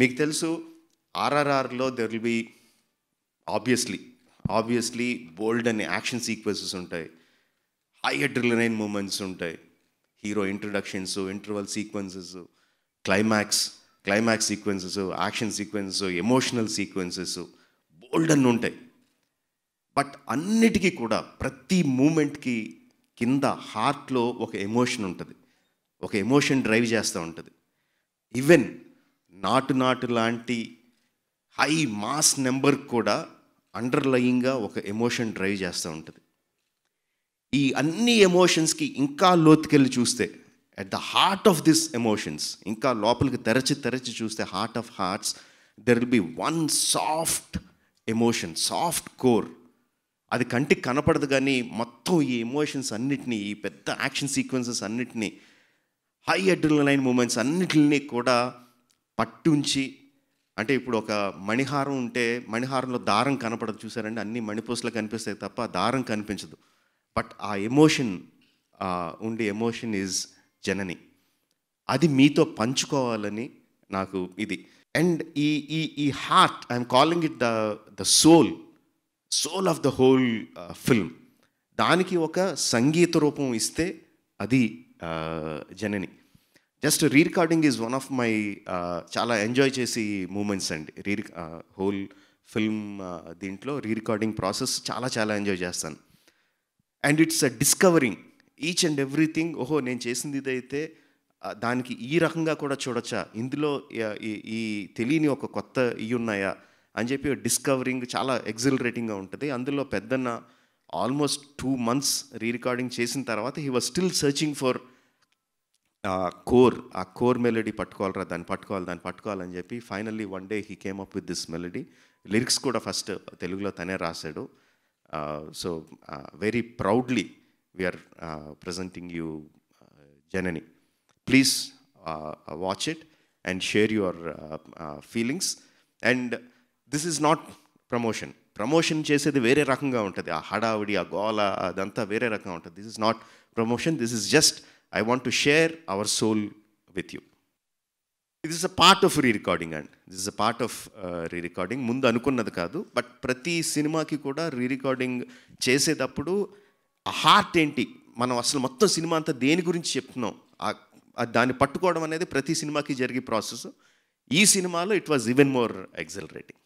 మీకు తెలుసు ఆర్ఆర్ఆర్లో there will be obviously obviously bold అనే యాక్షన్ సీక్వెన్సెస్ ఉంటాయి హై అడ్రిలైన్ మూమెంట్స్ ఉంటాయి hero introductions interval sequences climax climax sequences action sequences emotional sequences bold అన్ని ఉంటాయి బట్ అన్నిటికీ కూడా ప్రతి మూమెంట్కి కింద హార్ట్లో ఒక ఎమోషన్ ఉంటుంది ఒక ఎమోషన్ డ్రైవ్ చేస్తూ ఉంటుంది ఈవెన్ నాటు నాటు లాంటి హై మాస్ నెంబర్ కూడా అండర్లయింగ్గా ఒక ఎమోషన్ డ్రైవ్ చేస్తూ ఉంటుంది ఈ అన్ని ఎమోషన్స్కి ఇంకా లోతుకెళ్ళి చూస్తే at the heart of this emotions ఇంకా లోపలికి తెరచి తెరచి చూస్తే heart of hearts there will be one soft emotion soft core అది కంటికి కనపడదు కానీ మొత్తం ఈ ఎమోషన్స్ అన్నిటినీ ఈ పెద్ద యాక్షన్ సీక్వెన్సెస్ అన్నిటినీ హై అడ్రినలైన్ మూమెంట్స్ అన్నిటినీ కూడా పట్టుంచి అంటే ఇప్పుడు ఒక మణిహారం ఉంటే మణిహారంలో దారం కనపడదు చూసారండి అన్ని మణిపూసలు కనిపిస్తాయి తప్ప దారం కనిపించదు బట్ ఆ ఎమోషన్ ఉండే ఎమోషన్ ఈజ్ జనని అది మీతో పంచుకోవాలని నాకు ఇది అండ్ ఈ ఈ ఈ heart I'm calling it the the soul soul of the whole film దానికి ఒక సంగీత రూపం ఇస్తే అది Janani just re recording is one of my చాలా ఎంజాయ్ చేసి మూమెంట్స్ అండి రీ హోల్ ఫిల్మ్ దీంట్లో రీ రికార్డింగ్ ప్రాసెస్ చాలా చాలా ఎంజాయ్ చేస్తాను and it's a discovering each and everything ఓహో నేను చేసింది ఇదైతే దానికి ఈ రకంగా కూడా చూడొచ్చా ఇందులో ఈ తెలియని ఒక కొత్త ఇవి ఉన్నాయా అని చెప్పి డిస్కవరింగ్ చాలా ఎగ్జిలరేటింగ్గా ఉంటుంది అందులో పెద్దన్న almost two months re recording చేసిన తర్వాత he was still searching for core uh core melody పట్టుకోవాలరా దాన్ని పట్టుకోవాలి దాన్ని పట్టుకోవాలని చెప్పి finally one day he came up with this melody lyrics కూడా ఫస్ట్ తెలుగులో తనే రాశాడు so very proudly we're presenting you Janani please watch it and share your feelings and this is not promotion promotion చేసేది వేరే రకంగా ఉంటుంది ఆ హడావిడి ఆ గోల అదంతా వేరే రకంగా ఉంటుంది this is not promotion this is just I want to share our soul with you it is a part of re recording and this is a part of re recording ముందు అనుకున్నది కాదు బట్ ప్రతి సినిమాకి కూడా re recording చేసేటప్పుడు ఆ heart ఏంటి మనం అసలు మొత్తం సినిమా అంతా దేని గురించి చెప్తున్నాం దాన్ని పట్టుకోవడం అనేది ప్రతి సినిమాకి జరిగే ప్రాసెస్ ఈ సినిమాలో it was even more exhilarating